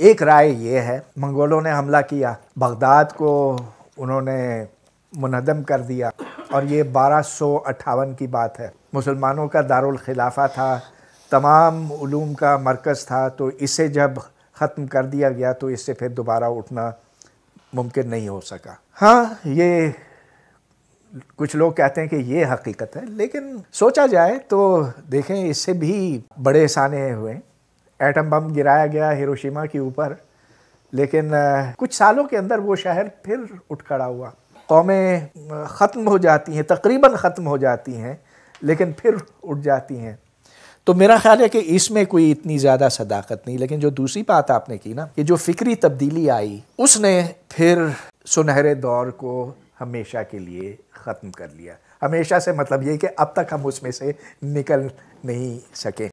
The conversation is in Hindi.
एक राय ये है मंगोलों ने हमला किया बगदाद को उन्होंने मुनदम कर दिया और ये बारह की बात है मुसलमानों का दारुल खिलाफा था तमाम उलूम का मरकज़ था तो इसे जब ख़त्म कर दिया गया तो इससे फिर दोबारा उठना मुमकिन नहीं हो सका हाँ ये कुछ लोग कहते हैं कि ये हकीकत है लेकिन सोचा जाए तो देखें इससे भी बड़े साने हुए एटम बम गिराया गया हिरोशिमा के ऊपर लेकिन कुछ सालों के अंदर वो शहर फिर उठ खड़ा हुआ कौमें ख़त्म हो जाती हैं तकरीबन ख़त्म हो जाती हैं लेकिन फिर उठ जाती हैं तो मेरा ख्याल है कि इसमें कोई इतनी ज़्यादा सदाकत नहीं लेकिन जो दूसरी बात आपने की ना कि जो फिक्री तब्दीली आई उसने फिर सुनहरे दौर को हमेशा के लिए ख़त्म कर लिया हमेशा से मतलब ये कि अब तक हम उसमें से निकल नहीं सके